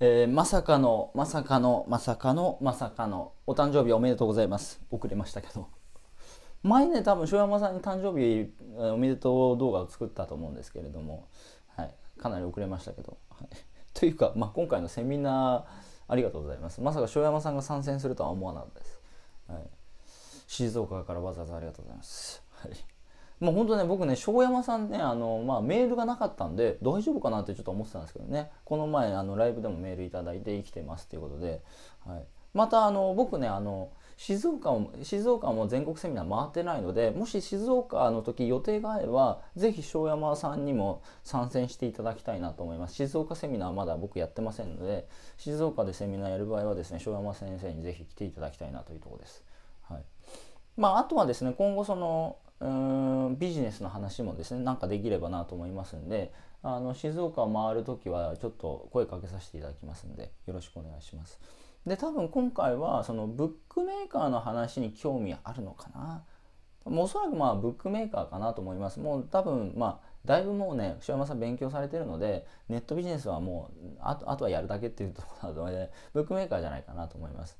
えー、まさかの、まさかの、まさかの、まさかの、お誕生日おめでとうございます。遅れましたけど。前ね、多分、塩山さんに誕生日おめでとう動画を作ったと思うんですけれども、はい、かなり遅れましたけど。はい、というか、まあ、今回のセミナー、ありがとうございます。まさか塩山さんが参戦するとは思わなかったです。はい、静岡からわざわざありがとうございます。はいまあ本当ね僕ね庄山さんねあの、まあ、メールがなかったんで大丈夫かなってちょっと思ってたんですけどねこの前あのライブでもメールいただいて生きてますっていうことで、はい、またあの僕ねあの静岡も静岡も全国セミナー回ってないのでもし静岡の時予定があれば是非庄山さんにも参戦していただきたいなと思います静岡セミナーまだ僕やってませんので静岡でセミナーやる場合はですね庄山先生に是非来ていただきたいなというとこです。はいまあ、あとはですね今後そのうんビジネスの話もですねなんかできればなと思いますんであの静岡を回る時はちょっと声かけさせていただきますんでよろしくお願いします。で多分今回はそのブックメーカーの話に興味あるのかなもうおそらくまあブックメーカーかなと思います。もう多分まあだいぶもうね塩山さん勉強されてるのでネットビジネスはもうあとあとはやるだけっていうところなのでブックメーカーじゃないかなと思います。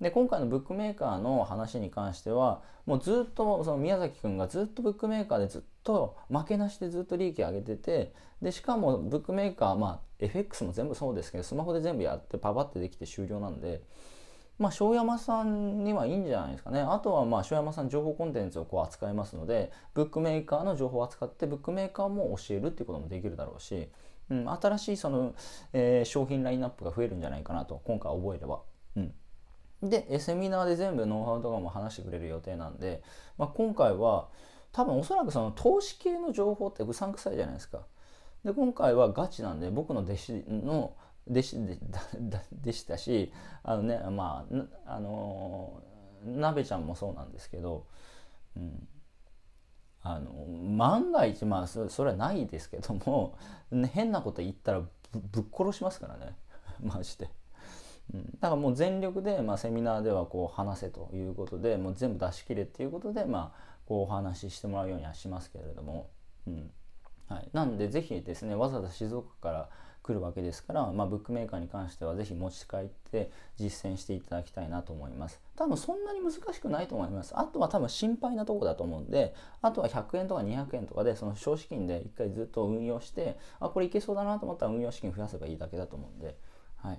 で今回のブックメーカーの話に関してはもうずっとその宮崎君がずっとブックメーカーでずっと負けなしでずっと利益上げててでしかもブックメーカーまあ FX も全部そうですけどスマホで全部やってパパってできて終了なんで。まあ、塩山さんにはいいんじゃないですかね。あとは、まあ、塩山さん情報コンテンツをこう扱いますので、ブックメーカーの情報を扱って、ブックメーカーも教えるっていうこともできるだろうし、うん、新しいその、えー、商品ラインナップが増えるんじゃないかなと、今回覚えれば。うん。で、セミナーで全部ノウハウとかも話してくれる予定なんで、まあ、今回は、多分おそらくその投資系の情報ってうさんくさいじゃないですか。で今回はガチなんで僕の弟子のでしでしたしあのねまああのなべちゃんもそうなんですけど、うん、あの万が一まあそれはないですけども、ね、変なこと言ったらぶっ殺しますからね マジで。うん、だからもう全力で、まあ、セミナーではこう話せということでもう全部出し切れっていうことで、まあ、こうお話ししてもらうようにはしますけれども、うんはい、なんで是非ですねわざわざ静岡から来るわけですから、まあ、ブックメーカーに関しては是非持ち帰って実践していただきたいなと思います多分そんなに難しくないと思いますあとは多分心配なとこだと思うんであとは100円とか200円とかでその少資金で一回ずっと運用してあこれいけそうだなと思ったら運用資金増やせばいいだけだと思うんではい、ま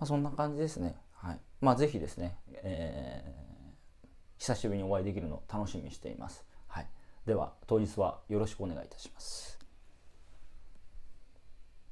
あ、そんな感じですねはいまあ是非ですね、えー、久しぶりにお会いできるのを楽しみにしています。はい、では当日はよろしくお願いいたします。